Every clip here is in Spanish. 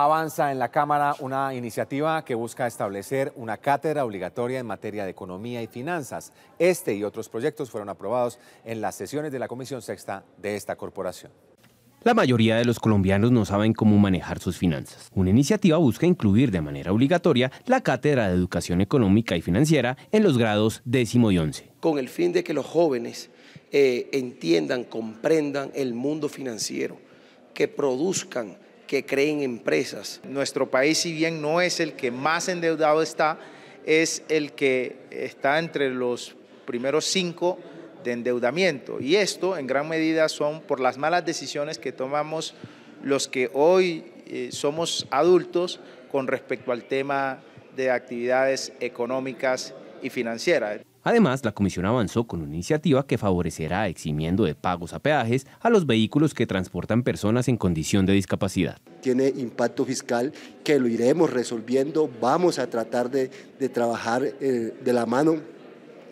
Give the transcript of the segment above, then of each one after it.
Avanza en la Cámara una iniciativa que busca establecer una cátedra obligatoria en materia de economía y finanzas. Este y otros proyectos fueron aprobados en las sesiones de la Comisión Sexta de esta corporación. La mayoría de los colombianos no saben cómo manejar sus finanzas. Una iniciativa busca incluir de manera obligatoria la Cátedra de Educación Económica y Financiera en los grados décimo y once. Con el fin de que los jóvenes eh, entiendan, comprendan el mundo financiero, que produzcan que creen empresas. Nuestro país, si bien no es el que más endeudado está, es el que está entre los primeros cinco de endeudamiento. Y esto, en gran medida, son por las malas decisiones que tomamos los que hoy eh, somos adultos con respecto al tema de actividades económicas y financieras. Además, la comisión avanzó con una iniciativa que favorecerá eximiendo de pagos a peajes a los vehículos que transportan personas en condición de discapacidad. Tiene impacto fiscal que lo iremos resolviendo, vamos a tratar de, trabajar eh, de la mano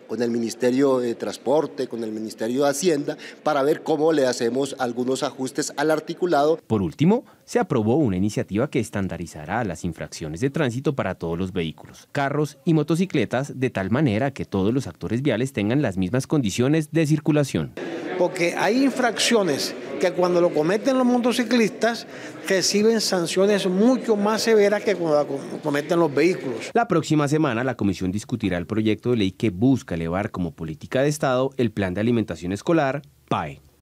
con el Ministerio de Transporte, con el Ministerio de Hacienda, para ver cómo le hacemos algunos ajustes al articulado. Por último, se aprobó una iniciativa que estandarizará las infracciones de tránsito para todos los vehículos, carros y motocicletas, de tal manera que todos los actores viales tengan las mismas condiciones de circulación. Porque hay infracciones que cuando lo cometen los motociclistas reciben sanciones mucho más severas que cuando cometen los vehículos. La próxima semana la comisión discutirá el proyecto de ley que busca elevar como política de Estado el plan de alimentación escolar PAE.